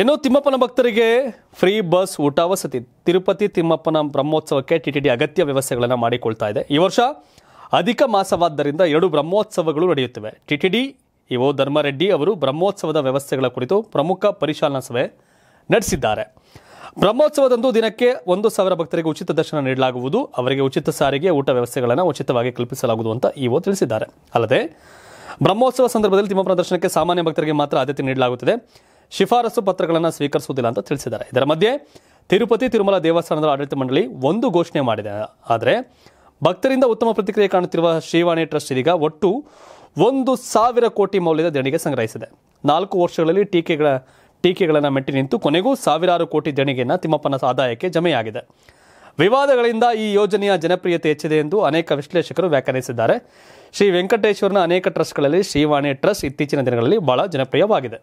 ಇನ್ನು ತಿಮ್ಮಪ್ಪನ ಭಕ್ತರಿಗೆ free bus ಊಟ ವಸತಿ ತಿರುಪತಿ ತಿಮ್ಮಪ್ಪನ ಬ್ರಹ್ಮೋತ್ಸವಕ್ಕೆ ಟಿಟಿಡಿ ಅಗತ್ಯ ವ್ಯವಸ್ಥೆಗಳನ್ನು ಮಾಡಿಕೊಳ್ತಾ ಇದೆ ಈ ವರ್ಷ ಅಧಿಕ ಮಾಸವಾದ್ದರಿಂದ ಎರಡು ಬ್ರಹ್ಮೋತ್ಸವಗಳು ನಡೆಯುತ್ತಿವೆ ಟಿಟಿಡಿ ಇಒ ಧರ್ಮಾರೆಡ್ಡಿ ಅವರು ಬ್ರಹ್ಮೋತ್ಸವದ ವ್ಯವಸ್ಥೆಗಳ ಕುರಿತು ಪ್ರಮುಖ ಪರಿಶೀಲನಾ ಸಭೆ ನಡೆಸಿದ್ದಾರೆ ಬ್ರಹ್ಮೋತ್ಸವದಂದು ದಿನಕ್ಕೆ ಒಂದು ಸಾವಿರ ಭಕ್ತರಿಗೆ ಉಚಿತ ದರ್ಶನ ನೀಡಲಾಗುವುದು ಅವರಿಗೆ ಉಚಿತ ಸಾರಿಗೆ ಊಟ ವ್ಯವಸ್ಥೆಗಳನ್ನು ಉಚಿತವಾಗಿ ಕಲ್ಪಿಸಲಾಗುವುದು ಅಂತ ಇಒ ತಿಳಿಸಿದ್ದಾರೆ ಅಲ್ಲದೆ ಬ್ರಹ್ಮೋತ್ಸವ ಸಂದರ್ಭದಲ್ಲಿ ತಿಮ್ಮಪ್ಪನ ದರ್ಶನಕ್ಕೆ ಸಾಮಾನ್ಯ ಭಕ್ತರಿಗೆ ಮಾತ್ರ ಆದ್ಯತೆ ನೀಡಲಾಗುತ್ತದೆ ಶಿಫಾರಸು ಪತ್ರಗಳನ್ನು ಸ್ವೀಕರಿಸುವುದಿಲ್ಲ ಅಂತ ತಿಳಿಸಿದ್ದಾರೆ ಇದರ ಮಧ್ಯೆ ತಿರುಪತಿ ತಿರುಮಲ ದೇವಸ್ಥಾನದ ಆಡಳಿತ ಮಂಡಳಿ ಒಂದು ಘೋಷಣೆ ಮಾಡಿದೆ ಆದರೆ ಭಕ್ತರಿಂದ ಉತ್ತಮ ಪ್ರತಿಕ್ರಿಯೆ ಕಾಣುತ್ತಿರುವ ಶ್ರೀವಾಣಿ ಟ್ರಸ್ಟ್ ಇದೀಗ ಒಟ್ಟು ಒಂದು ಸಾವಿರ ಕೋಟಿ ಮೌಲ್ಯದ ದೇಣಿಗೆ ಸಂಗ್ರಹಿಸಿದೆ ನಾಲ್ಕು ವರ್ಷಗಳಲ್ಲಿ ಟೀಕೆಗಳ ಟೀಕೆಗಳನ್ನು ಮೆಟ್ಟಿ ನಿಂತು ಕೊನೆಗೂ ಸಾವಿರಾರು ಕೋಟಿ ದೇಣಿಗೆಯನ್ನು ತಿಮ್ಮಪ್ಪನ ಆದಾಯಕ್ಕೆ ಜಮೆಯಾಗಿದೆ ವಿವಾದಗಳಿಂದ ಈ ಯೋಜನೆಯ ಜನಪ್ರಿಯತೆ ಹೆಚ್ಚಿದೆ ಎಂದು ಅನೇಕ ವಿಶ್ಲೇಷಕರು ವ್ಯಾಖ್ಯಾನಿಸಿದ್ದಾರೆ ಶ್ರೀ ವೆಂಕಟೇಶ್ವರನ ಅನೇಕ ಟ್ರಸ್ಟ್ಗಳಲ್ಲಿ ಶ್ರೀವಾಣಿ ಟ್ರಸ್ಟ್ ಇತ್ತೀಚಿನ ದಿನಗಳಲ್ಲಿ ಬಹಳ ಜನಪ್ರಿಯವಾಗಿದೆ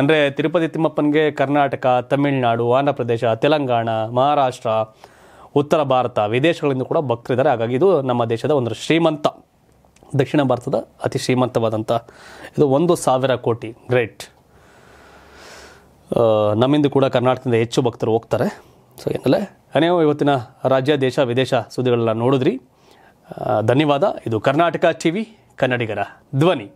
ಅಂದರೆ ತಿರುಪತಿ ತಿಮ್ಮಪ್ಪನಿಗೆ ಕರ್ನಾಟಕ ತಮಿಳುನಾಡು ಆಂಧ್ರ ಪ್ರದೇಶ ತೆಲಂಗಾಣ ಮಹಾರಾಷ್ಟ್ರ ಉತ್ತರ ಭಾರತ ವಿದೇಶಗಳಿಂದ ಕೂಡ ಭಕ್ತರಿದ್ದಾರೆ ಹಾಗಾಗಿ ಇದು ನಮ್ಮ ದೇಶದ ಒಂದು ಶ್ರೀಮಂತ ದಕ್ಷಿಣ ಭಾರತದ ಅತಿ ಶ್ರೀಮಂತವಾದಂಥ ಇದು ಒಂದು ಸಾವಿರ ಕೋಟಿ ಗ್ರೇಟ್ ನಮ್ಮಿಂದ ಕೂಡ ಕರ್ನಾಟಕದಿಂದ ಹೆಚ್ಚು ಭಕ್ತರು ಹೋಗ್ತಾರೆ ಸೊ ಏನಲ್ಲೇ ನೀವು ಇವತ್ತಿನ ರಾಜ್ಯ ದೇಶ ವಿದೇಶ ಸುದ್ದಿಗಳನ್ನ ನೋಡಿದ್ರಿ ಧನ್ಯವಾದ ಇದು ಕರ್ನಾಟಕ ಟಿ ವಿ ಕನ್ನಡಿಗರ ಧ್ವನಿ